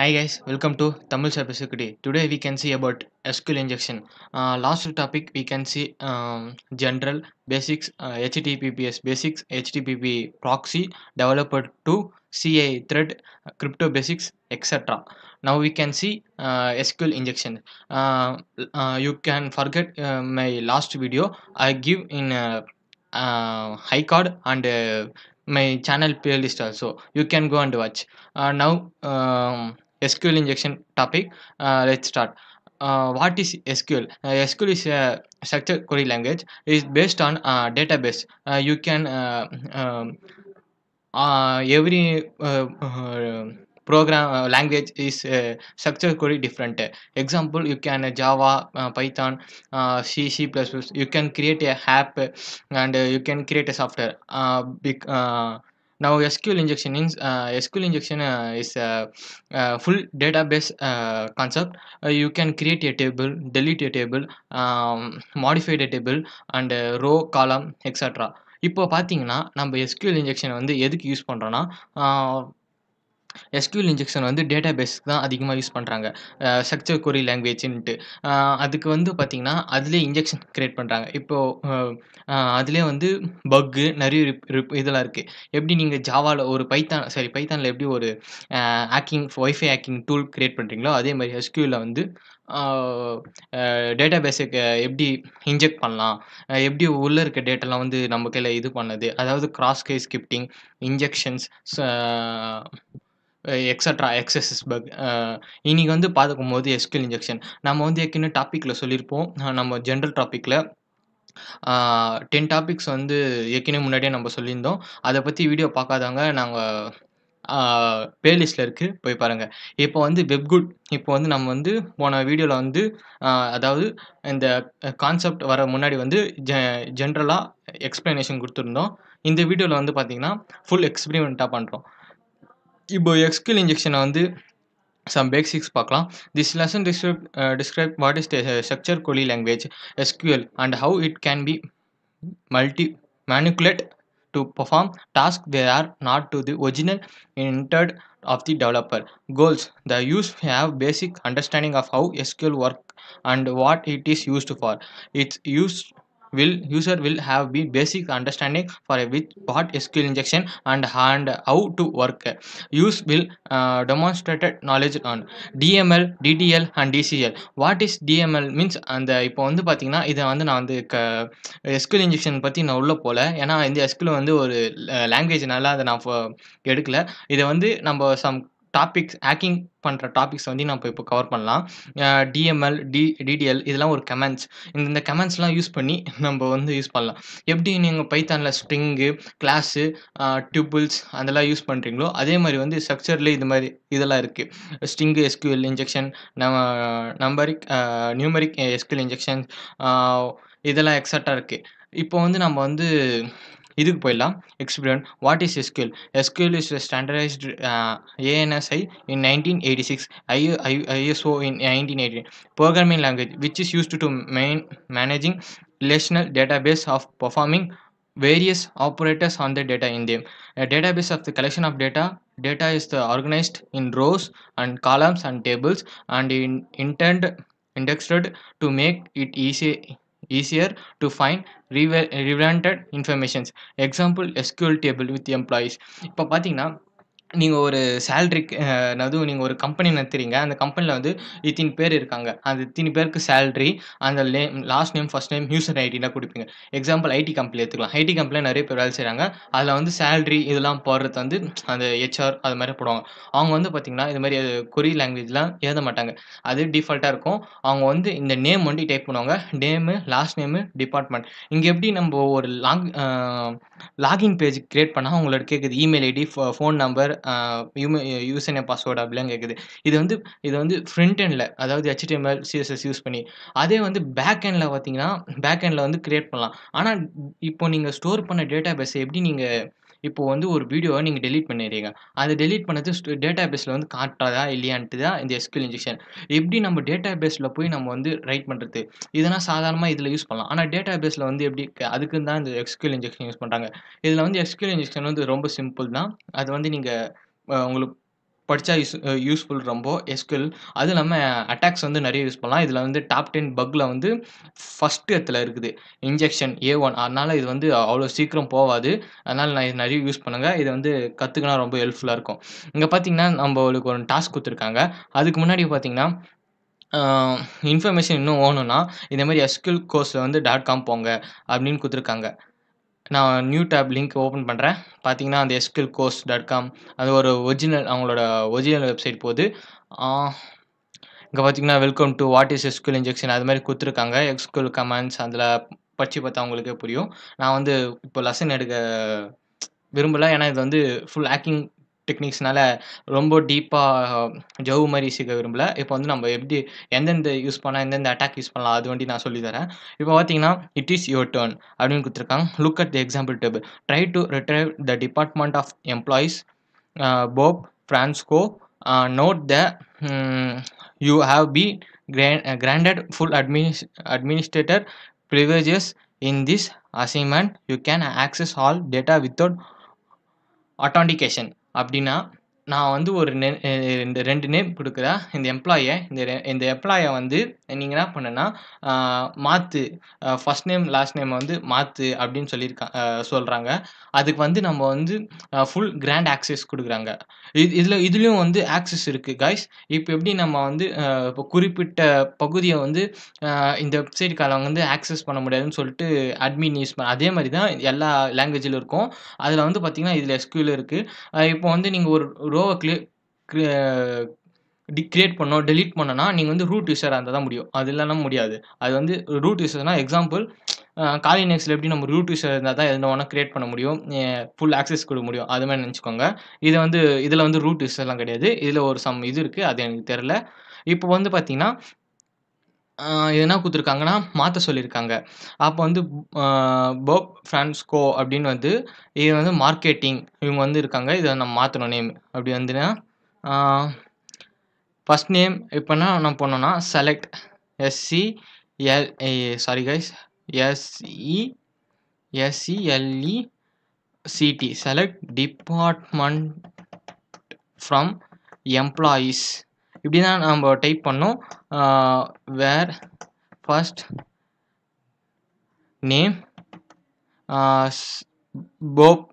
Hi guys, welcome to Tamil Cybersecurity. Today we can see about SQL injection. Uh, last topic we can see um, general basics uh, HTTPS basics, HTTP proxy, developer to CA thread, uh, crypto basics, etc. Now we can see uh, SQL injection. Uh, uh, you can forget my last video. I give in uh, uh, high card and my channel playlist also. You can go and watch. now. Um, SQL injection topic. Uh, let's start. Uh, what is SQL? Uh, SQL is a structured query language. It is based on database. you can um, every program uh, language is uh, structure query different uh, example you can java python c c++ you can create a app and you can create a software big Now SQL injection is uh, SQL injection uh, is a, a full database uh, concept. uh, you can create a table, delete a table, um, modify a table, and a row, column, etc. இப்போ பார்த்தீங்கன்னா நம்ம SQL இன்ஜெக்ஷனை வந்து எதுக்கு use பண்ணுறோன்னா SQL injection வந்து டேட்டா பேஸ்க்கு தான் அதிகமாக யூஸ் பண்ணுறாங்க ஸ்ட்ரக்சர் கொரி லாங்குவேஜ்ன்ட்டு அதுக்கு வந்து பார்த்திங்கன்னா அதிலே இன்ஜெக்ஷன் க்ரியேட் பண்ணுறாங்க இப்போது அதிலே வந்து பக்கு நிறைய ரிப் இதெல்லாம் இருக்குது எப்படி நீங்கள் ஜாவாவில் ஒரு பைத்தான் சரி பைத்தானில் எப்படி ஒரு hacking wifi hacking tool create பண்ணுறீங்களோ அதே மாதிரி எஸ்கியூவில் வந்து டேட்டா பேஸுக்கு எப்படி இன்ஜெக்ட் பண்ணலாம் எப்படி உள்ளே இருக்க டேட்டாலாம் வந்து நம்ம கையில் இது பண்ணது அதாவது cross case scripting injections extra excess bug இன்றைக்கி வந்து பார்த்துக்கும் போது எஸ்கில் இன்ஜெக்ஷன் நம்ம வந்து ஏற்கனவே டாப்பிக்கில் சொல்லியிருப்போம் நம்ம ஜென்ரல் டாப்பிக்கில் டென் டாபிக்ஸ் வந்து ஏற்கனவே முன்னாடியே நம்ம சொல்லியிருந்தோம் அதை பற்றி வீடியோ பார்க்காதவங்க நாங்கள் பிளேலிஸ்ட்டில் இருக்குது போய் பாருங்கள் இப்போ வந்து வெப்குட் இப்போ வந்து நம்ம வந்து போன வீடியோவில் வந்து அதாவது இந்த கான்செப்ட் வர முன்னாடி வந்து ஜென் ஜென்ரலாக எக்ஸ்ப்ளனேஷன் கொடுத்துருந்தோம் இந்த வீடியோவில் வந்து பார்த்திங்கன்னா ஃபுல் எக்ஸ்பிரிமெண்ட்டாக பண்ணுறோம் SQL injection, இன்ஜெக்ஷனை வந்து some basics pakla this lesson describe uh, describe what is the uh, structure query language sql and how it can be multi manipulate to perform tasks that are not to the original intent of the developer goals the use have basic understanding of how sql work and what it is used for it's use. will user will have be basic understanding for a which what SQL injection and, and how to work. Use will uh, demonstrated knowledge on DML, DDL and DCL. What is DML means அந்த இப்போ வந்து பார்த்தீங்கன்னா இதை வந்து நான் வந்து க SQL injection பற்றி நான் உள்ளே போகல ஏன்னா இந்த எஸ்கியூல் வந்து ஒரு லாங்குவேஜ்னால அதை நான் எடுக்கல இதை வந்து நம்ம சம் டாபிக்ஸ் ஹேக்கிங் பண்ணுற டாபிக்ஸ் வந்து நம்ம இப்போ கவர் பண்ணலாம் டிஎம்எல் டி டிடிஎல் இதெல்லாம் ஒரு கமெண்ட்ஸ் இந்த இந்த கமெண்ட்ஸ்லாம் யூஸ் பண்ணி நம்ம வந்து யூஸ் பண்ணலாம் எப்படி நீங்கள் பைத்தானில் ஸ்ட்ரிங்கு கிளாஸு டியூபிள்ஸ் அதெல்லாம் யூஸ் பண்ணுறீங்களோ அதே மாதிரி வந்து ஸ்ட்ரக்சர்லேயே இது மாதிரி இதெல்லாம் இருக்குது ஸ்ட்ரிங்கு எஸ்கியூஎல் இன்ஜெக்ஷன் நம்ம நம்பரிக் நியூமரிக் எஸ்கியூஎல் இன்ஜெக்ஷன் இதெல்லாம் எக்ஸட்ரா இருக்குது இப்போ வந்து நம்ம வந்து இதுக்கு போயிடலாம் explain what is SQL SQL is standardised ANSI in nineteen eighty six ஐயோ ISO in nineteen eighty programming language managing relational database of performing various operators on the data in them. A database of the collection of data. Data is the organized in rows and columns and tables and in intended indexed to make it easy easier to find relevant informations example SQL table with employees இப்போ பார்த்தீங்கன்னா நீங்கள் ஒரு சேல்ரிக்கு அதாவது நீங்கள் ஒரு company நடத்துறீங்க அந்த கம்பெனியில் வந்து இத்தனி பேர் இருக்காங்க அந்த இத்தினி பேருக்கு சேல்ரி அந்த name last name first name user ஐடினா கொடுப்பீங்க எக்ஸாம்பிள் ஐடி கம்பெனி எடுத்துக்கலாம் ஐடி கம்பெனியில் நிறைய பேர் வேலை செய்கிறாங்க அதில் வந்து சேல்ரி இதெல்லாம் போடுறது வந்து அந்த ஹெச்ஆர் அது மாதிரி போடுவாங்க அவங்க வந்து பார்த்திங்கன்னா இது மாதிரி கொரி லாங்குவேஜ்லாம் எழுத மாட்டாங்க அது டிஃபால்ட்டாக இருக்கும் அவங்க வந்து இந்த நேம் வந்து டைப் பண்ணுவாங்க நேமு லாஸ்ட் நேமு டிபார்ட்மெண்ட் இங்கே எப்படி நம்ம ஒரு லாங் லாகின் பேஜ் க்ரியேட் பண்ணால் அவங்களோட கேட்குது email ID phone number use என்ன பாஸ்வேர்டு அப்படிலாம் கேட்குது இது வந்து இது வந்து ஃப்ரண்ட் எண்டில் அதாவது ஹெச்டிஎம்எல் சிஎஸ்எஸ் யூஸ் பண்ணி அதே வந்து பேக் எண்டில் பார்த்தீங்கன்னா பேக் எண்டில் வந்து க்ரியேட் பண்ணலாம் ஆனால் இப்போ நீங்கள் ஸ்டோர் பண்ண டேட்டா பேஸை எப்படி நீங்கள் இப்போது வந்து ஒரு வீடியோவை நீங்கள் டெலிட் பண்ணிடுறீங்க அதை டெலிட் பண்ணது டேட்டா பேஸில் வந்து காட்டாதா இல்லையான்ட்டு தான் இந்த எஸ்கியூல் இன்ஜெக்ஷன் எப்படி நம்ம டேட்டா பேஸில் போய் நம்ம வந்து ரைட் பண்ணுறது இதெல்லாம் சாதாரணமாக இதில் யூஸ் பண்ணலாம் ஆனால் டேட்டா பேஸில் வந்து எப்படி அதுக்கு தான் இந்த எஸ்கியூல் இன்ஜெக்ஷன் யூஸ் பண்ணுறாங்க இதில் வந்து எஸ்கியூல் இன்ஜெக்ஷன் வந்து ரொம்ப சிம்பிள் தான் அது வந்து நீங்கள் உங்களுக்கு படித்தா யூஸ் யூஸ்ஃபுல் ரொம்ப எஸ்கில் அது இல்லாமல் அட்டாக்ஸ் வந்து நிறைய யூஸ் பண்ணலாம் இதில் வந்து டாப் டென் பக்கில் வந்து ஃபஸ்ட் இடத்துல இருக்குது இன்ஜெக்ஷன் ஏ ஒன் அதனால் இது வந்து அவ்வளோ சீக்கிரம் போகாது அதனால் நான் இது நிறைய யூஸ் பண்ணுங்கள் இதை வந்து கற்றுக்கினா ரொம்ப ஹெல்ப்ஃபுல்லாக இருக்கும் இங்கே பார்த்தீங்கன்னா நம்மளுக்கு ஒரு டாஸ்க் கொடுத்துருக்காங்க அதுக்கு முன்னாடி பார்த்தீங்கன்னா இன்ஃபர்மேஷன் இன்னும் ஓணும்னா இதேமாதிரி எஸ்கில் கோர்ஸில் வந்து டாட் காம் போங்க அப்படின்னு கொடுத்துருக்காங்க நான் நியூ டேப் லிங்க் ஓப்பன் பண்ணுறேன் பார்த்தீங்கன்னா அந்த எஸ்கில் கோர்ஸ் டாட் காம் அது ஒரு ஒரிஜினல் அவங்களோட ஒரிஜினல் வெப்சைட் போகுது இங்கே பார்த்தீங்கன்னா welcome to what is SQL injection அது மாதிரி கொடுத்துருக்காங்க எக்ஸ்கில் கமெண்ட்ஸ் அதில் படித்து பார்த்தா அவங்களுக்கே புரியும் நான் வந்து இப்போ லெசன் எடுக்க விரும்பலை ஏன்னா இது வந்து ஃபுல் ஹேக்கிங் டெக்னிக்ஸ்னால ரொம்ப டீப்பாக ஜவ் மாதிரி சிக்க விரும்பல இப்போ வந்து நம்ம எப்படி எந்தெந்த யூஸ் பண்ணால் எந்தெந்த அட்டாக் யூஸ் பண்ணலாம் அது வண்டி நான் சொல்லித்தரேன் இப்போ பார்த்தீங்கன்னா இட் இஸ் யுவர் டேர்ன் அப்படின்னு கொடுத்துருக்காங்க look at the example table try to retrieve the department of employees Bob Franco note the you have be granted full admin administrator privileges in this assignment you can access all data without authentication அப்படின்னா நான் வந்து ஒரு நெ ரெண்டு ரெண்டு name கொடுக்குறேன் இந்த எம்ப்ளாயை இந்த இந்த எம்ப்ளாயை வந்து நீங்கள் என்ன பண்ணுன்னா மாற்று ஃபஸ்ட் நேம் லாஸ்ட் நேம் வந்து மாற்று அப்படின்னு சொல்லியிருக்கா சொல்கிறாங்க அதுக்கு வந்து நம்ம வந்து ஃபுல் கிராண்ட் ஆக்சஸ் கொடுக்குறாங்க இது இதில் இதுலேயும் வந்து ஆக்சஸ் இருக்குது கைஸ் இப்போ எப்படி நம்ம வந்து இப்போ குறிப்பிட்ட பகுதியை வந்து இந்த வெப்சைட்டுக்காரவங்க வந்து ஆக்சஸ் பண்ண முடியாதுன்னு சொல்லிட்டு அட்மின் யூஸ் பண்ண அதே மாதிரி தான் எல்லா லாங்குவேஜிலும் இருக்கும் அதில் வந்து பார்த்திங்கன்னா இதில் எஸ்கியூவில் இருக்குது இப்போ வந்து நீங்கள் ஒரு ரோவை கிளி டி கிரியேட் பண்ணோம் டெலிட் பண்ணோன்னா நீங்கள் வந்து ரூட் யூஸராக இருந்தால் தான் முடியும் அது இல்லைனா முடியாது அது வந்து ரூட் யூஸர்னால் எக்ஸாம்பிள் காலி நெக்ஸ்டில் எப்படி நம்ம ரூட் யூஸர் இருந்தால் தான் எதுனா ஒன்றா க்ரியேட் பண்ண முடியும் ஃபுல் ஆக்சஸ் கொடுக்க முடியும் அது மாதிரி நினச்சிக்கோங்க இதை வந்து இதில் வந்து ரூட் யூஸர்லாம் கிடையாது இதில் ஒரு சம் இது இருக்குது அது எனக்கு தெரில இப்போ வந்து பார்த்தீங்கன்னா எதுனா கொடுத்துருக்காங்கன்னா மாற்ற சொல்லியிருக்காங்க அப்போ வந்து போப் ஃப்ரான்ஸ்கோ அப்படின்னு வந்து இது வந்து மார்க்கெட்டிங் இவங்க வந்து இருக்காங்க இதை நம்ம மாற்றணும் நேம் அப்படி வந்துன்னா ஃபஸ்ட் நேம் இப்போனா நம்ம பண்ணோன்னா select SC L sorry guys SE SCLE CT select department from employees இப்படி தான் நம்ம டைப் பண்ணோம் where first name Bob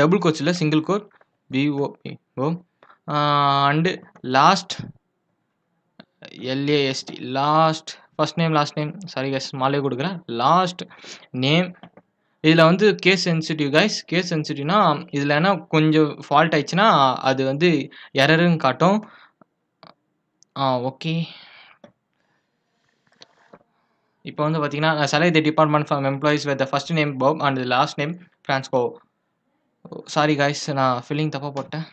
double கோச்சில் single quote BOP O and last LAST last first name last name sorry case மாலே கொடுக்குறேன் last name இதில் வந்து case sensitive guys case சென்சிட்டிவ்னா இதில் என்ன கொஞ்சம் ஃபால்ட் ஆயிடுச்சுன்னா அது வந்து எரருன்னு காட்டும் ஆ ஓகே இப்போ வந்து பார்த்தீங்கன்னா சலை the department for employees with first name Bob and last name Franco sorry guys நான் ஃபில்லிங் தப்பாக போட்டேன்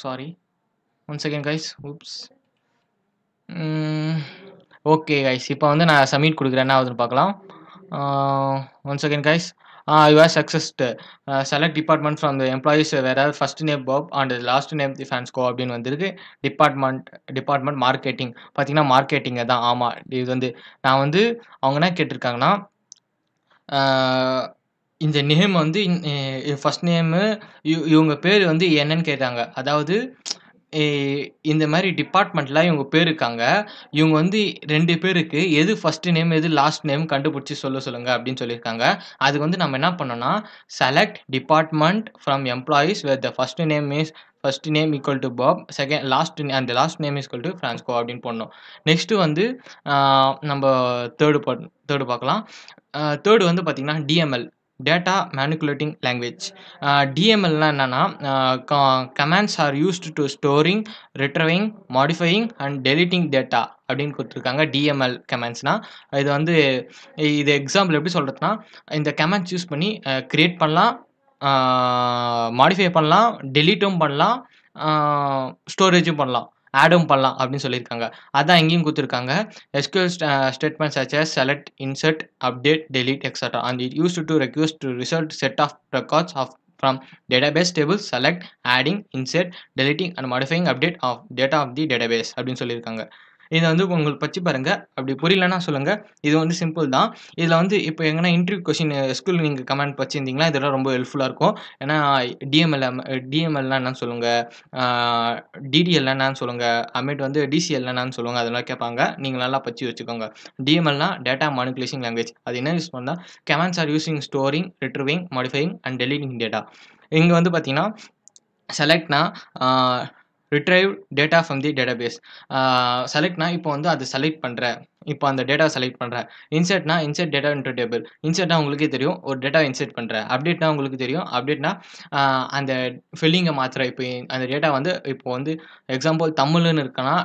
sorry one second guys oops okay guys இப்போ வந்து நான் சப்மிட் கொடுக்குறேன் என்ன ஆகுதுன்னு பார்க்கலாம் one second guys you have succeeded select department from the employees வேறு ஏதாவது first name Bob and last name the Franco அப்படின்னு வந்திருக்கு டிபார்ட்மெண்ட் டிபார்ட்மெண்ட் மார்க்கெட்டிங் பார்த்தீங்கன்னா மார்க்கெட்டிங்கை தான் ஆமாம் இது வந்து நான் வந்து அவங்க என்ன கேட்டிருக்காங்கன்னா இந்த நேம் வந்து ஃபஸ்ட் நேமு இவங்க பேர் வந்து என்னன்னு கேட்டாங்க அதாவது இந்த மாதிரி டிபார்ட்மெண்ட்லாம் இவங்க பேர் இருக்காங்க இவங்க வந்து ரெண்டு பேருக்கு எது ஃபஸ்ட்டு நேம் எது லாஸ்ட் நேம் கண்டுபிடிச்சி சொல்ல சொல்லுங்கள் அப்படின்னு சொல்லியிருக்காங்க அதுக்கு வந்து நம்ம என்ன பண்ணோம்னா select department from employees with the first name is first name equal to Bob second last அந்த last name equal to Franco அப்படின்னு போடணும் நெக்ஸ்ட்டு வந்து நம்ம தேர்டு தேர்டு பார்க்கலாம் தேர்டு வந்து பார்த்திங்கன்னா டிஎம்எல் டேட்டா மேனுக்குலேட்டிங் லாங்குவேஜ் டிஎம்எல்னால் என்னென்னா commands are used to storing retrieving modifying and deleting data அப்படின்னு கொடுத்துருக்காங்க டிஎம்எல் கமெண்ட்ஸ்னால் இது வந்து இது எக்ஸாம்பிள் எப்படி சொல்கிறதுனா இந்த கமெண்ட்ஸ் யூஸ் பண்ணி க்ரியேட் பண்ணலாம் மாடிஃபை பண்ணலாம் டெலீட்டும் பண்ணலாம் ஸ்டோரேஜும் பண்ணலாம் ஆடும் பண்ணலாம் அப்படின்னு சொல்லியிருக்காங்க அதான் இங்கேயும் கொடுத்துருக்காங்க SQL statement such as select insert update delete extra and it use to request to result set of records of from database table select adding insert deleting and modifying update of data of the database அப்படின்னு சொல்லியிருக்காங்க இதை வந்து உங்களுக்கு பற்றி பாருங்கள் அப்படி புரியலன்னா சொல்லுங்கள் இது வந்து சிம்பிள் தான் இதில் வந்து இப்போ எங்கன்னா இன்டர்வியூ கொஷின் ஸ்கூல் நீங்கள் கமெண்ட் வச்சுருந்தீங்கன்னா இதெல்லாம் ரொம்ப ஹெல்ப்ஃபுல்லாக இருக்கும் ஏன்னா டிஎம்எல் டிஎம்எல்னா என்னன்னு சொல்லுங்கள் டிடிஎல்னா என்னன்னு சொல்லுங்கள் அமேட் வந்து டிசிஎல்னா என்னன்னு சொல்லுங்கள் அதெல்லாம் கேட்பாங்க நீங்கள் நல்லா பச்சு வச்சுக்கோங்க டிஎம்எல்னா டேட்டா மானிகுலேஷன் லாங்குவேஜ் அது என்ன யூஸ் பண்ணால் commands are using storing retrieving modifying and deleting data இங்கே வந்து பார்த்தீங்கன்னா செலக்ட்னா retrieve data from the database செலக்ட்னா இப்போ வந்து அது செலக்ட் பண்ணுறேன் இப்போ அந்த டேட்டா செலக்ட் பண்ணுறேன் இன்சர்ட்னா இன்சர்ட் டேட்டா இன்டர் டேபிள் இன்சர்ட்னா உங்களுக்கு தெரியும் ஒரு டேட்டா இன்சர்ட் பண்ணுறேன் அப்டேட்னா உங்களுக்கு தெரியும் அப்டேட்னா அந்த ஃபில்லிங்கை மாத்திரம் இப்போ அந்த டேட்டா வந்து இப்போ வந்து எக்ஸாம்பிள் தமிழ்னு இருக்குன்னா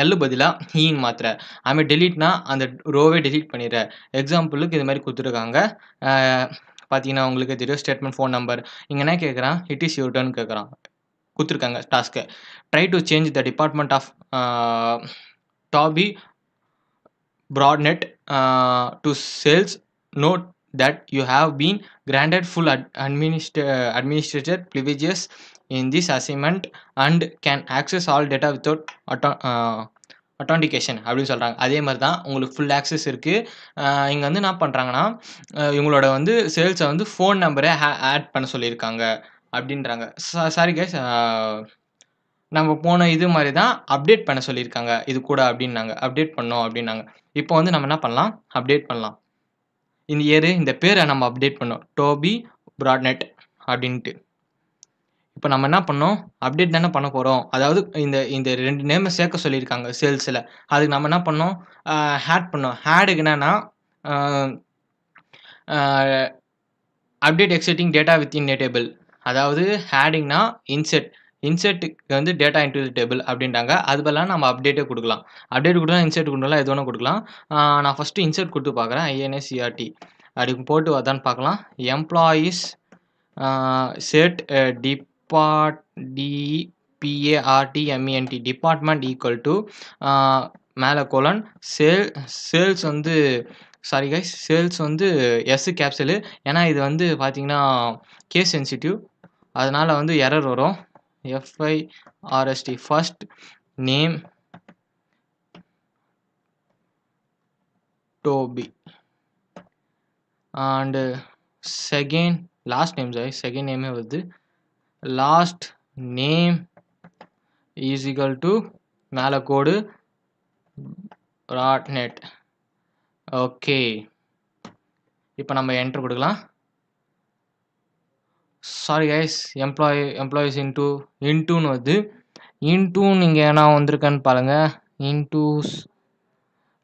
எல்லு பதிலாக ஈன்னு e மாத்திர அதுமாதிரி டெலீட்னா அந்த ரோவே டெலீட் பண்ணிடுறேன் எக்ஸாம்பிளுக்கு இது மாதிரி கொடுத்துருக்காங்க பார்த்தீங்கன்னா உங்களுக்கு தெரியும் ஸ்டேட்மெண்ட் ஃபோன் நம்பர் இங்கே என்ன கேட்குறான் இட் இஸ் யூர் டர்ன் கேட்குறான் கொடுத்துருக்காங்க task try to change the department of Toby Barnett to sales note that you have been granted full at admin administrator in this assignment and can access all data data without authentication uh, அப்படின்னு சொல்கிறாங்க அதே மாதிரி தான் உங்களுக்கு full access இருக்குது uh, இங்கே வந்து என்ன பண்ணுறாங்கன்னா uh, இவங்களோட வந்து சேல்ஸை வந்து ஃபோன் நம்பரை ஆட் பண்ண சொல்லியிருக்காங்க அப்படின்றாங்க சாரி கைஸ் நம்ம போன இது மாதிரி தான் அப்டேட் பண்ண சொல்லியிருக்காங்க இது கூட அப்படின்னாங்க அப்டேட் பண்ணோம் அப்படின்னாங்க இப்போ வந்து நம்ம என்ன பண்ணலாம் அப்டேட் பண்ணலாம் இந்த இயரு இந்த பேரை நம்ம அப்டேட் பண்ணோம் டோபி ப்ராட்நெட் அப்படின்ட்டு இப்போ நம்ம என்ன பண்ணோம் அப்டேட் தானே பண்ண போகிறோம் அதாவது இந்த இந்த ரெண்டு நேமை சேர்க்க சொல்லியிருக்காங்க சேல்ஸில் அதுக்கு நம்ம என்ன பண்ணோம் ஹேட் பண்ணோம் ஹேடுக்கு என்னென்னா update existing data with in data table அதாவது ஹேடிங்னா இன்செட் இன்செட்டுக்கு வந்து டேட்டா இன்டு டேபிள் அப்படின்றாங்க அது பதிலாக நம்ம அப்டேட்டே கொடுக்கலாம் அப்டேட் கொடுத்தா இன்செட் கொடுக்கலாம் எது வேணால் கொடுக்கலாம் நான் ஃபஸ்ட்டு இன்செட் கொடுத்து பார்க்குறேன் ஐஎன்எஸ்சிஆர்டி e அப்படி போட்டு வரதான்னு பார்க்கலாம் employees set depart DEPARTMENT department equal to மேலே கோலன் சேல் சேல்ஸ் வந்து சாரி கைஸ் சேல்ஸ் வந்து எஸ் கேப்சலு ஏன்னா இது வந்து பார்த்தீங்கன்னா கேஸ் சென்சிட்டிவ் அதனால் வந்து எரர் வரும் FI RST first name Toby and second last name sorry second நேமே வருது லாஸ்ட் நேம் ஈஸிகல் டு மேலே கோடு ராட் நெட் ஓகே இப்போ நம்ம என்ட்ரு கொடுக்கலாம் sorry guys employee employees into இன்டூன்னு வருது இன்டூ நீங்கள் ஏன்னா வந்திருக்கேன்னு பாருங்கள் இன்டூஸ்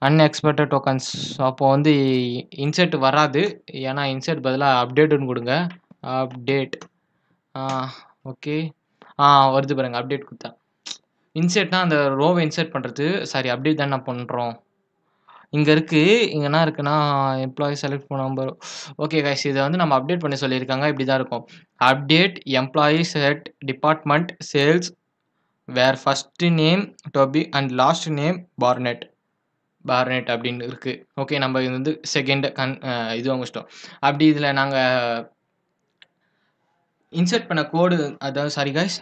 அன்எக்ஸ்பெக்டட் டோக்கன்ஸ் அப்போது வந்து இன்செட் வராது ஏன்னா இன்செர்ட் பதிலாக அப்டேட்டுன்னு கொடுங்க அப்டேட் ஓகே ஆ வருது பாருங்கள் அப்டேட் கொடுத்தேன் இன்செர்ட்னா அந்த ரோவை இன்செர்ட் பண்ணுறது சாரி அப்டேட் தான் நான் பண்ணுறோம் இங்கே இருக்குது இங்கே என்ன இருக்குன்னா employee select phone number okay guys இதை வந்து நம்ம அப்டேட் பண்ணி சொல்லியிருக்காங்க இப்படி தான் இருக்கும் update employee set department sales where first name Toby and last name Barnett Barnett அப்படின்னு இருக்குது ஓகே நம்ம இது வந்து செகண்ட் கன் இது வாங்கிச்சிட்டோம் அப்படி இதில் நாங்கள் இன்சர்ட் பண்ண கோடு அதாவது சாரி கைஸ்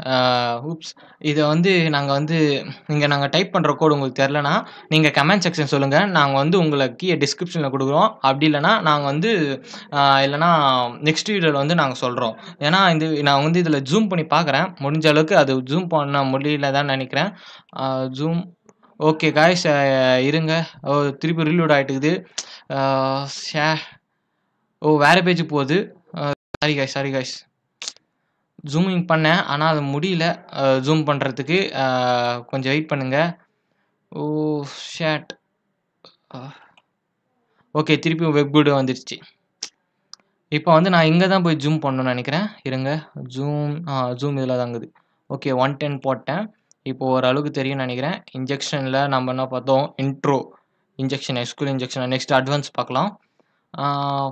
ஹூப்ஸ் இதை வந்து நாங்கள் வந்து இங்கே நாங்கள் டைப் பண்ணுற கோடு உங்களுக்கு தெரிலனா நீங்கள் கமெண்ட் செக்ஷன் சொல்லுங்கள் நாங்கள் வந்து உங்களுக்கு கீழே டிஸ்கிரிப்ஷனில் கொடுக்குறோம் அப்படி இல்லைனா நாங்கள் வந்து இல்லைனா நெக்ஸ்ட் வீடியோவில் வந்து நாங்கள் சொல்கிறோம் ஏன்னா இந்த நான் வந்து இதில் ஜூம் பண்ணி பார்க்குறேன் முடிஞ்ச அளவுக்கு அது ஜூம் பண்ண முடியல தான் நினைக்கிறேன் ஜூம் ஓகே காய்ஸ் இருங்க ஓ திருப்பி ரிலூட் ஆகிட்டுக்குது ஷே ஓ வேறு பேஜ் போகுது sorry guys sorry guys zooming பண்ணேன் ஆனால் அது முடியல ஜூம் பண்ணுறதுக்கு கொஞ்சம் வெயிட் பண்ணுங்கள் ஓ ஷேட் ஓகே திருப்பியும் வெப்குடு வந்துடுச்சு இப்போ வந்து நான் இங்கே தான் போய் ஜூம் பண்ணணும்னு நினைக்கிறேன் இருங்க ஜூம் ஜூம் இதில் தாங்குது ஓகே ஒன் டென் போட்டேன் இப்போது ஓரளவுக்கு தெரியும்னு நினைக்கிறேன் இன்ஜெக்ஷனில் நம்ம என்ன பார்த்தோம் intro injection SQL injection next advance பார்க்கலாம்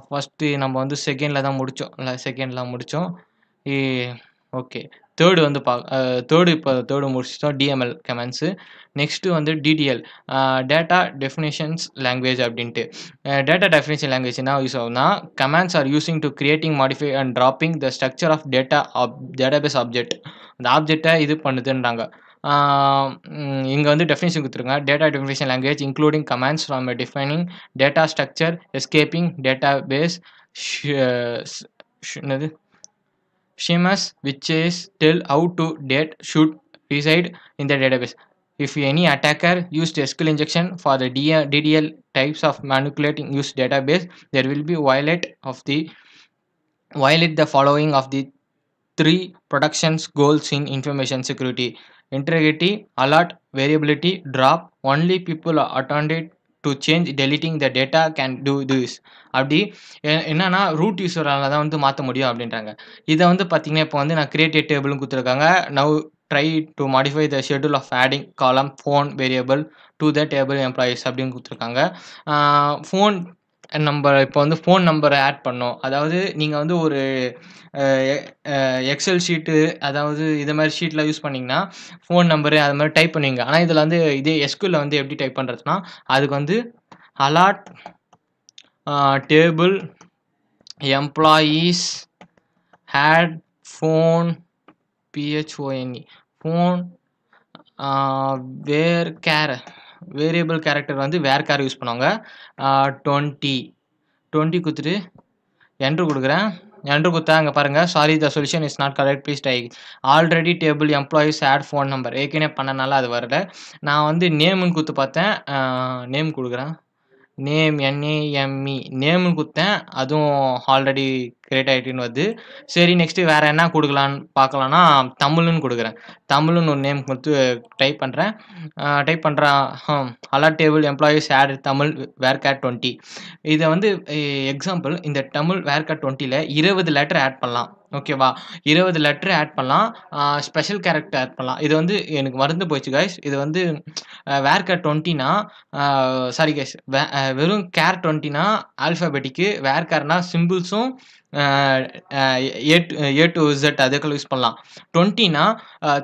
ஃபஸ்ட்டு நம்ம வந்து செகண்டில் தான் முடித்தோம் இல்லை செகண்டில் முடித்தோம் ஓகே தேர்டு வந்து பா தேர்டு இப்போ தேர்டு முடிச்சிட்டோம் டிஎம்எல் கமெண்ட்ஸு நெக்ஸ்ட்டு வந்து டிடிஎல் டேட்டா டெஃபினேஷன்ஸ் லாங்குவேஜ் அப்படின்ட்டு டேட்டா டெஃபினேஷன் லாங்குவேஜ் என்ன யூஸ் ஆகுனா commands are using to creating modify and dropping the structure of data of database object அந்த ஆப்ஜெக்டை இது பண்ணுதுன்றாங்க இங்கே வந்து டெஃபினேஷன் கொடுத்துருங்க data definition language including commands from defining data structure escaping data base என்னது schemas which is tell how to date should reside in the database. If any attacker used SQL injection for the DDL types of manipulating use database, there will be violate of the violate the following of the three productions goals in information security integrity alert variability drop only people attended to change deleting the data can do this அப்படி என்னன்னா root யூஸரால் தான் வந்து மாற்ற முடியும் அப்படின்றாங்க இதை வந்து பார்த்தீங்கன்னா இப்போ வந்து நான் கிரியேட்டட் டேபிளும் கொடுத்துருக்காங்க now try to modify the schedule of adding column phone variable to the table employees அப்படின்னு கொடுத்துருக்காங்க ஃபோன் நம்ம இப்போ வந்து ஃபோன் நம்பரை ஆட் பண்ணோம் அதாவது நீங்கள் வந்து ஒரு எக்ஸல் ஷீட்டு அதாவது இது மாதிரி ஷீட்டில் யூஸ் பண்ணிங்கன்னா ஃபோன் நம்பரு அது மாதிரி டைப் பண்ணுவீங்க ஆனால் இதில் வந்து இதே எஸ்கூலில் வந்து எப்படி டைப் பண்ணுறதுனா அதுக்கு வந்து allot table employees add phone PHONE phone var char variable character வந்து வேர் கேர் யூஸ் பண்ணுவாங்க டுவெண்ட்டி டுவெண்ட்டி கொடுத்துட்டு என்ட்ரு கொடுக்குறேன் என்ட்ரு கொடுத்தா அங்கே பாருங்கள் sorry the solution is not correct please try already table employees add phone number ஏற்கனவே பண்ணனால அது வரல நான் வந்து நேமுன்னு கொடுத்து பார்த்தேன் நேம் கொடுக்குறேன் நேம் என்ஏஎம்இ e. நேம்னு கொடுத்தேன் அதுவும் ஆல்ரெடி கிரியேட் ஆகிட்டுன்னு வருது சரி நெக்ஸ்ட்டு வேறு என்ன கொடுக்கலான்னு பார்க்கலான்னா தமிழ்னு கொடுக்குறேன் தமிழ்னு ஒரு நேம் கொடுத்து டைப் பண்ணுறேன் டைப் பண்ணுறேன் alert table employees add Tamil var கேட் டுவெண்ட்டி இதை வந்து எக்ஸாம்பிள் இந்த தமிழ் வேர் கேட் டுவெண்ட்டியில் இருபது லெட்டர் ஆட் பண்ணலாம் ஓகேவா இருபது லெட்ரு ஆட் பண்ணலாம் ஸ்பெஷல் கேரக்டர் ஆட் பண்ணலாம் இது வந்து எனக்கு மருந்து போயிடுச்சு கைஸ் இது வந்து வேர் கேட் டுவெண்ட்டினா சாரி கைஸ் வெறும் கேர் டுவெண்ட்டினா ஆல்ஃபாபெட்டிக்கு வேர் கேர்னா சிம்பிள்ஸும் ஏ ஏ டு இசட் அதுக்கெல்லாம் யூஸ் பண்ணலாம் டுவெண்ட்டினா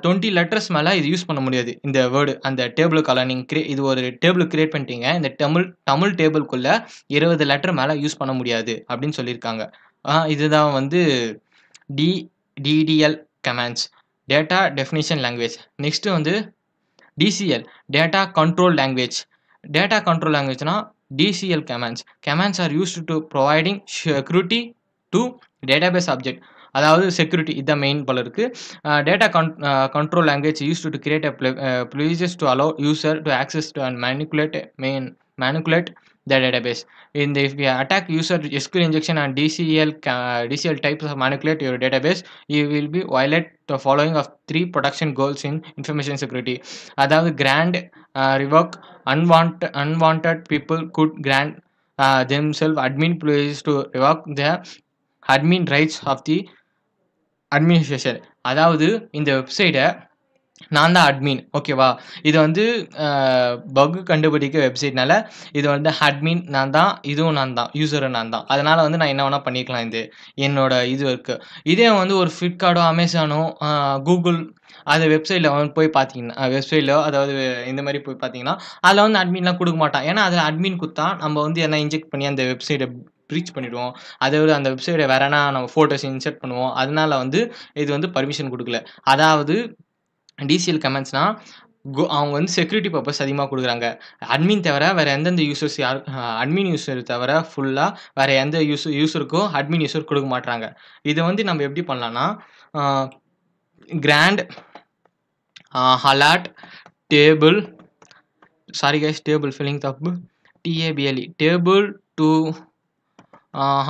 டுவெண்ட்டி லெட்டர்ஸ் மேலே இது யூஸ் பண்ண முடியாது இந்த வேர்டு அந்த டேபிளுக்கெல்லாம் நீங்கள் க்ரியே இது ஒரு டேபிள் க்ரியேட் பண்ணிட்டீங்க இந்த தமிழ் தமிழ் டேபிள்குள்ளே இருபது லெட்டர் மேலே யூஸ் பண்ண முடியாது அப்படின்னு சொல்லியிருக்காங்க இதுதான் வந்து D DDL commands data definition language next வந்து DCL data control language data control லாங்குவேஜ்னால் DCL commands. Commands are used to providing security to database object அதாவது செக்யூரிட்டி இதான் மெயின் போல இருக்குது data con control language use to create a privileges to allow user to access to and manipulate main manipulate the database. In the if we attack user SQL injection and DCL uh, DCL types of manipulate your database, you will be violate the following of three production goals in information security. அதாவது grand uh, revoke unwanted unwanted people could grant uh, themselves admin privileges to revoke their admin rights of the administration அதாவது இந்த வெப்சைட்டை நான் தான் admin ஓகேவா இது வந்து பக்கு கண்டுபிடிக்க வெப்சைட்னால இது வந்து அட்மின் நான் தான் இதுவும் நான் தான் யூசரும் நான் தான் அதனால் வந்து நான் என்ன வேணால் பண்ணிக்கலாம் இது என்னோடய இது இருக்குது இதே வந்து ஒரு ஃப்ளிப்கார்ட்டோ அமேசானோ கூகுள் அது வெப்சைட்டில் வந்து போய் பார்த்தீங்கன்னா வெப்சைட்டில் அதாவது இந்த மாதிரி போய் பார்த்தீங்கன்னா அதில் வந்து அட்மின்லாம் கொடுக்க மாட்டான் ஏன்னா அதில் அட்மின் கொடுத்தா நம்ம வந்து என்ன இன்ஜெக்ட் பண்ணி அந்த வெப்சைட்டை ப்ரீச் பண்ணிவிடுவோம் அதை அந்த வெப்சைட்டை வேறனா நம்ம ஃபோட்டோஸ் இன்சர்ட் பண்ணுவோம் அதனால வந்து இது வந்து பர்மிஷன் கொடுக்கல அதாவது டிசிஎல் கமெண்ட்ஸ்னால் கோ அவங்க வந்து செக்யூரிட்டி பர்பஸ் அதிகமாக கொடுக்குறாங்க அட்மின் தவிர வேறு எந்தெந்த யூசர்ஸ் யார் அட்மின் யூசர் தவிர ஃபுல்லாக வேறு எந்த யூஸ் யூஸருக்கும் அட்மின் யூஸர் கொடுக்க மாட்டுறாங்க இதை வந்து நம்ம எப்படி பண்ணலான்னா grant allot table sorry guys table filling தப்பு TABLE table to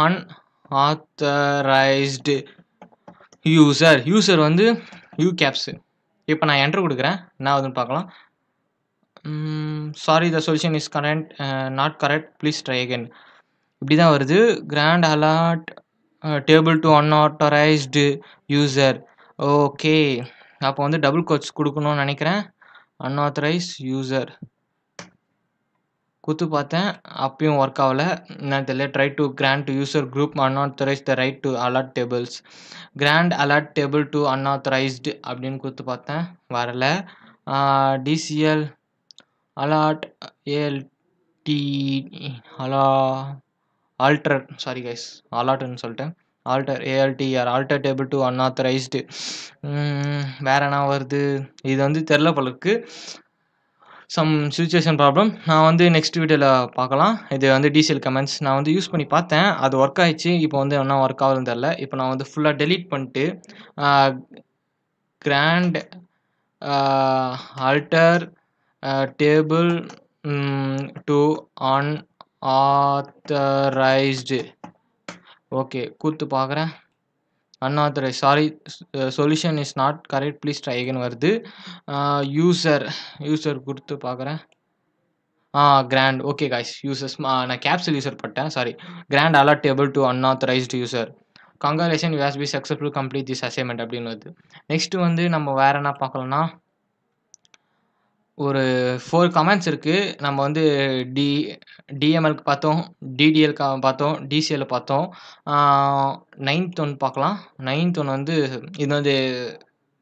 unauthorised user user வந்து யூ கேப்ஸு இப்போ நான் என்ட்ரு கொடுக்குறேன் என்ன ஆகுதுன்னு பார்க்கலாம் sorry the solution is correct not correct please try again இப்படி தான் வருது grant allot table to unauthorised user okay அப்போ வந்து டபுள் கோட்ஸ் கொடுக்கணும்னு நினைக்கிறேன் அன்ஆத்தரைஸ் யூசர் குத்து பார்த்தேன் அப்பயும் ஒர்க் ஆகலை என்ன தெரியல try to grant to user group unauthorised the right to allot tables grant allot table to unauthorised அப்படின்னு குத்து பார்த்தேன் வரல டிசிஎல் அலாட் ஏஎல்டி அலா ஆல்டர் சாரி கைஸ் அலாட்டுன்னு சொல்லிட்டேன் alter ALTR alter table to unauthorised வேற என்ன வருது இது வந்து தெரில பலருக்கு சம் சுச்சுவேஷன் ப்ராப்ளம் நான் வந்து நெக்ஸ்ட் வீடியோவில் பார்க்கலாம் இது வந்து டீசல் கமெண்ட்ஸ் நான் வந்து யூஸ் பண்ணி பார்த்தேன் அது ஒர்க் ஆகிடுச்சு இப்போ வந்து என்ன ஒர்க் ஆகுதுன்னு தெரில இப்போ நான் வந்து ஃபுல்லாக டெலீட் பண்ணிட்டு grant alter table to authorised okay கூத்து பார்க்குறேன் unauthorised sorry solution is not correct please try again வருது யூசர் யூசர் கொடுத்து பார்க்குறேன் ஆ கிராண்ட் ஓகே காய்ஸ் யூசர்ஸ் நான் கேப்சல் யூசர் பட்டேன் sorry grant allot table to unauthorised user congratulations you has be successful complete this assignment அப்படின்னு வருது next வந்து நம்ம வேறு என்ன பார்க்கலன்னா ஒரு ஃபோர் கமெண்ட்ஸ் இருக்குது நம்ம வந்து டி டிஎம்எல்க்கு பார்த்தோம் டிடிஎலுக்கு பார்த்தோம் டிசிஎல் பார்த்தோம் நைன்த் ஒன் பார்க்கலாம் நைன்த் ஒன் வந்து இது வந்து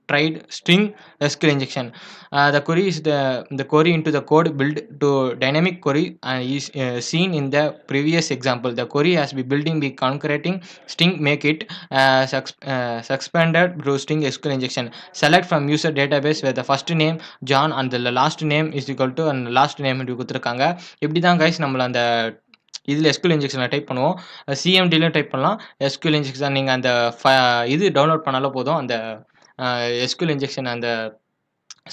tried string SQL injection. Uh, the query is the, the query into the code built to dynamic query and is uh, seen in the previous example. The query has been building the concreting string make it uh, uh, suspended through string SQL injection. Select from user database where the first name John and the last name is equal to and last name கொடுத்துருக்காங்க இப்படி தான் guys நம்மளை அந்த இதில் SQL இன்ஜெக்ஷனில் type பண்ணுவோம் CMDல் type பண்ணலாம் SQL இன்ஜெக்ஷன் நீங்கள் இது download பண்ணால் போதும் அந்த எஸ்கியூல் இன்ஜெக்ஷன் அந்த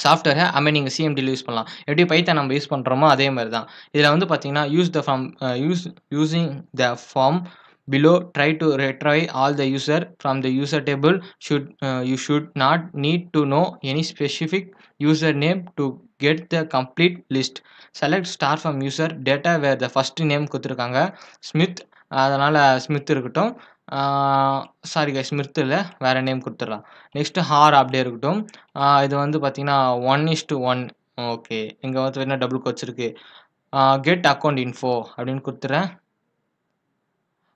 சாஃப்ட்வேரை அமே நீங்கள் சிஎம்டில யூஸ் பண்ணலாம் எப்படி பைத்தா நம்ம யூஸ் பண்ணுறோமோ அதே மாதிரி தான் இதில் வந்து பார்த்தீங்கன்னா use the form use using the form below try to retry all the user from the user table should you should not need to know any specific user name to get the complete list select star from user data where the first name கொடுத்துருக்காங்க Smith அதனால் Smith இருக்கட்டும் sorry guys மிர்த்து இல்லை வேறு name கொடுத்துடலாம் next hour அப்படியே இருக்கட்டும் இது வந்து பார்த்தீங்கன்னா one is to one okay இங்கே வந்து என்ன டபுள் கோச் இருக்குது கெட் அக்கௌண்ட் இன்ஃபோ அப்படின்னு கொடுத்துட்றேன்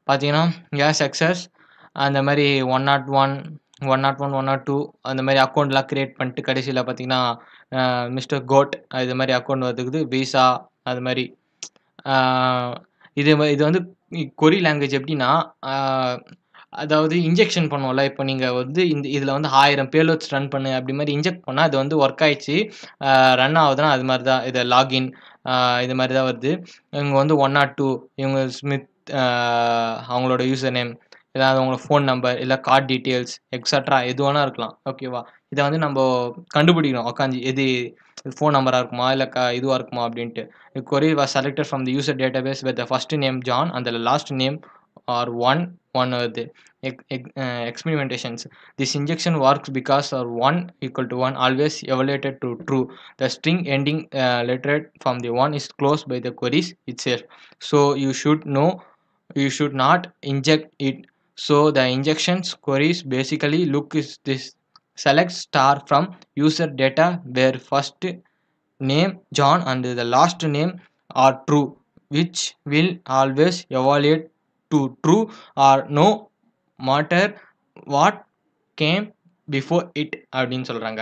பார்த்தீங்கன்னா கேஸ் எக்ஸஸ் அந்த மாதிரி one not one one not one one not two அந்த மாதிரி அக்கௌண்ட்லாம் க்ரியேட் பண்ணிட்டு கடைசியில் பார்த்தீங்கன்னா மிஸ்டர் கோட் இது மாதிரி அக்கௌண்ட் வந்துக்குது விசா அது மாதிரி இது இது வந்து கொரி லாங்குவேஜ் எப்படின்னா அதாவது இன்ஜெக்ஷன் பண்ணுவோம்ல இப்போ நீங்கள் வந்து இந்த இதில் வந்து ஆயிரம் பேலோட்ஸ் ரன் பண்ணு அப்படி மாதிரி இன்ஜெக்ட் பண்ணால் அது வந்து ஒர்க் ஆயிடுச்சு ரன் ஆகுதுன்னா அது மாதிரி தான் இது லாகின் இது மாதிரி தான் வருது இவங்க வந்து ஒன் நாட் டூ இவங்க ஸ்மித் அவங்களோட யூசர் நேம் இல்லை அது உங்களோட ஃபோன் நம்பர் இல்லை கார்ட் டீட்டெயில்ஸ் எக்ஸட்ரா எது வேணா இருக்கலாம் ஓகேவா இதை வந்து நம்ம கண்டுபிடிக்கணும் உட்காந்து எது ஃபோன் நம்பராக இருக்குமா இல்லை க இதுவாக இருக்குமா அப்படின்ட்டு query was selected from the user database with first name John அந்த last name or one one வருது experimentations this injection works because or one equal to one always evaluated to true the string ending literal from the one is close by the query's it safe so you should no you should not inject it So the injections queries basically look is this select star from user data where first name John and the last name are true which will always evaluate to true or no matter what came before it அப்படின்னு சொல்கிறாங்க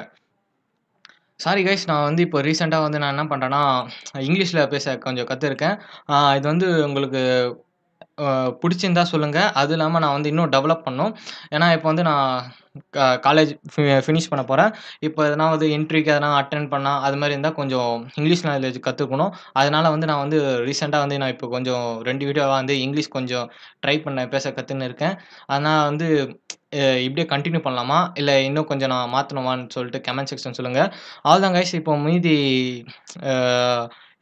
sorry guys நான் வந்து இப்போ ரீசெண்டாக வந்து நான் என்ன பண்ணுறேன்னா இங்கிலீஷில் பேச கொஞ்சம் கற்றுருக்கேன் இது வந்து உங்களுக்கு பிடிச்சிருந்தா சொல்லுங்கள் அது இல்லாமல் நான் வந்து இன்னும் டெவலப் பண்ணும் ஏன்னா இப்போ வந்து நான் காலேஜ் ஃபினிஷ் பண்ண போகிறேன் இப்போ எதனா வந்து இன்ட்ரிக்கு எதனா அட்டன் பண்ணால் அது மாதிரி இருந்தால் கொஞ்சம் இங்கிலீஷ் நாலேஜ் கற்றுக்கணும் அதனால் வந்து நான் வந்து ரீசெண்டாக வந்து நான் இப்போ கொஞ்சம் ரெண்டு வீடியோவாக வந்து இங்கிலீஷ் கொஞ்சம் ட்ரை பண்ண பேச கற்றுன்னு இருக்கேன் அதனால் வந்து இப்படியே கண்டினியூ பண்ணலாமா இல்லை இன்னும் கொஞ்சம் நான் மாற்றணுமான்னு சொல்லிட்டு கமெண்ட் செக்ஷன் சொல்லுங்கள் அவ்வளோதான் கைஸ் இப்போ மீதி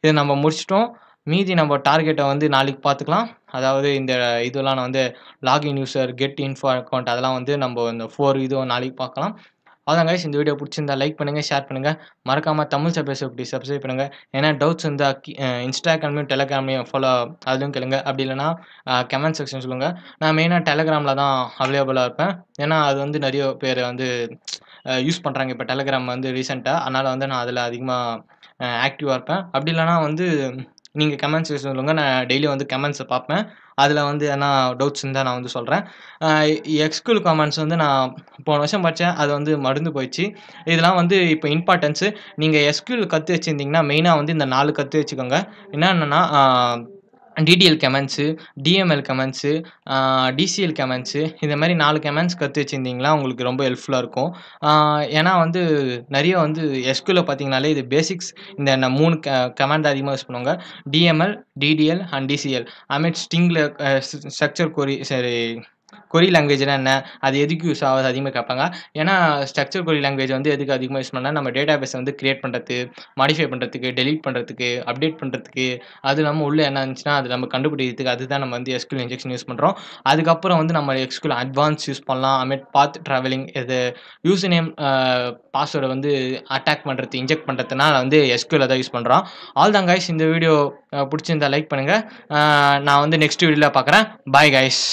இதை நம்ம முடிச்சிட்டோம் மீதி நம்ம டார்கெட்டை வந்து நாளைக்கு பார்த்துக்கலாம் அதாவது இந்த இதெல்லாம் வந்து login user get info account அதெல்லாம் வந்து நம்ம இந்த ஃபோர் இதுவும் நாளைக்கு பார்க்கலாம் அதான் கைஸ் இந்த வீடியோ பிடிச்சிருந்தா லைக் பண்ணுங்கள் ஷேர் பண்ணுங்கள் மறக்காமல் தமிழ் சபேஸ் இப்படி சப்ஸ்கிரைப் பண்ணுங்கள் ஏன்னா டவுட்ஸ் இருந்தால் இன்ஸ்டாகிராம்லையும் டெலகிராம்லையும் ஃபாலோ அதுலையும் கேளுங்க அப்படி இல்லைனா கமெண்ட் செக்ஷன் சொல்லுங்கள் நான் மெயினாக டெலகிராமில் தான் அவைலபிளாக இருப்பேன் ஏன்னா அது வந்து நிறைய பேர் வந்து யூஸ் பண்ணுறாங்க இப்போ டெலகிராம் வந்து ரீசெண்டாக அதனால் வந்து நான் அதில் அதிகமாக ஆக்டிவாக இருப்பேன் அப்படி இல்லைனா வந்து நீங்கள் கமெண்ட்ஸ் சொல்லுங்க நான் டெய்லி வந்து கமெண்ட்ஸை பார்ப்பேன் அதில் வந்து என்ன டவுட்ஸ் இருந்தால் நான் வந்து சொல்கிறேன் எக்ஸ்கூல் கமெண்ட்ஸ் வந்து நான் போன வருஷம் படித்தேன் அது வந்து மருந்து போயிடுச்சு இதெல்லாம் வந்து இப்போ இம்பார்ட்டன்ஸு நீங்கள் எஸ்கியூல் கற்று வச்சுருந்தீங்கன்னா மெயினாக வந்து இந்த நாலு கற்று வச்சுக்கோங்க என்னென்னா DDL commands DML commands DCL commands இந்த மாதிரி நாலு கமெண்ட்ஸ் கற்று வச்சுருந்தீங்களா உங்களுக்கு ரொம்ப ஹெல்ப்ஃபுல்லாக இருக்கும் ஏன்னா வந்து நிறைய வந்து எஸ்கியூவில் பார்த்திங்கனாலே இது பேசிக்ஸ் இந்த மூணு க கமெண்ட் அதிகமாக யூஸ் பண்ணுவாங்க டிஎம்எல் டிடிஎல் அண்ட் டிசிஎல் அமேட் ஸ்டிங்கில் ஸ்ட்ரக்சர் கொரி சரி கொரி லாங்குவேஜ்னா என்ன அது எதுக்கு யூஸ் ஆகுது அதிகமாக கேட்பாங்க ஏன்னா ஸ்ட்ரக்சர் கொரி லாங்குவேஜ் வந்து எதுக்கு அதிகமாக யூஸ் பண்ணால் நம்ம டேட்டா பேஸை வந்து கிரியேட் பண்ணுறது மாடிஃபை பண்ணுறதுக்கு டெலிட் பண்ணுறதுக்கு அப்டேட் பண்ணுறதுக்கு அது நம்ம உள்ளே என்ன இருந்துச்சுன்னா அது நம்ம கண்டுபிடிக்கிறதுக்கு அதுதான் நம்ம வந்து எஸ்கியூல் இன்ஜெக்ஷன் யூஸ் பண்ணுறோம் அதுக்கப்புறம் வந்து நம்ம எஸ்கியூல் அட்வான்ஸ் யூஸ் பண்ணலாம் அமேட் பாத் ட்ராவலிங் இது யூஸ் நேம் பாஸ்வேர்டை வந்து அட்டாக் பண்ணுறது இன்ஜெக்ட் பண்ணுறதுனா வந்து எஸ்கியூவில் தான் யூஸ் பண்ணுறோம் ஆல் தான் கைஸ் இந்த வீடியோ பிடிச்சிருந்தா லைக் பண்ணுங்கள் நான் வந்து நெக்ஸ்ட் வீடியோவில் பார்க்குறேன் பாய் கைஸ்